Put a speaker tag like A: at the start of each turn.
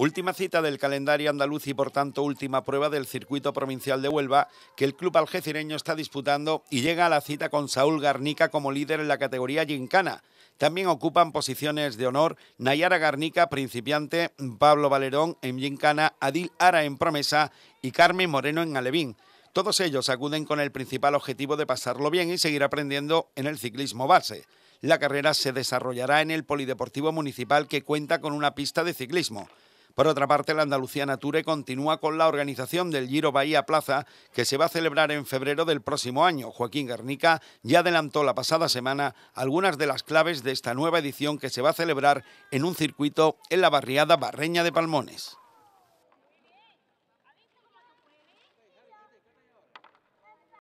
A: Última cita del calendario andaluz y por tanto última prueba del circuito provincial de Huelva que el club algecireño está disputando y llega a la cita con Saúl Garnica como líder en la categoría Gincana. También ocupan posiciones de honor Nayara Garnica, principiante, Pablo Valerón en Gincana, Adil Ara en Promesa y Carmen Moreno en Alevín. Todos ellos acuden con el principal objetivo de pasarlo bien y seguir aprendiendo en el ciclismo base. La carrera se desarrollará en el Polideportivo Municipal que cuenta con una pista de ciclismo. Por otra parte, la Andalucía Nature continúa con la organización del Giro Bahía Plaza, que se va a celebrar en febrero del próximo año. Joaquín Garnica ya adelantó la pasada semana algunas de las claves de esta nueva edición que se va a celebrar en un circuito en la barriada Barreña de Palmones.